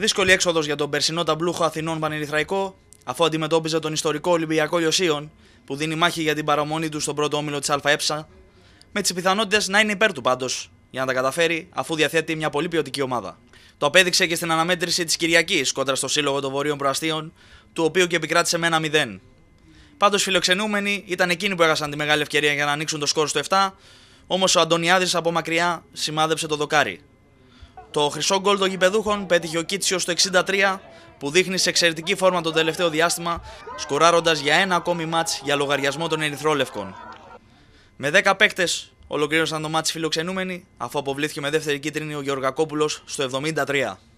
Δύσκολη έξοδος για τον περσινό ταμπλούχο Αθηνών Πανερυθραϊκό, αφού αντιμετώπιζε τον ιστορικό Ολυμπιακό Λιωσίων, που δίνει μάχη για την παραμονή του στον πρώτο όμιλο της ΑΕ, με τις πιθανότητες να είναι υπέρ του πάντως για να τα καταφέρει, αφού διαθέτει μια πολύ ποιοτική ομάδα. Το απέδειξε και στην αναμέτρηση της Κυριακής κόντρα στο Σύλλογο των Βορείων Προαστίων, του οποίου και επικράτησε με ένα 0. Πάντως, φιλοξενούμενοι ήταν εκείνοι που έχασαν τη μεγάλη ευκαιρία για να ανοίξουν το σκόρ στο 7, όμως ο Αντωνιάδης από μακριά σημάδεψε το δοκάρι. Το χρυσό γκολ των γηπεδούχων πέτυχε ο Κίτσιος στο 63 που δείχνει σε εξαιρετική φόρμα το τελευταίο διάστημα, σκοράροντας για ένα ακόμη μάτς για λογαριασμό των Ερυθρόλευκων. Με 10 παίκτες ολοκλήρωσαν το μάτς φιλοξενούμενοι, αφού αποβλήθηκε με δεύτερη κίτρινη ο Γεωργακόπουλος στο 73.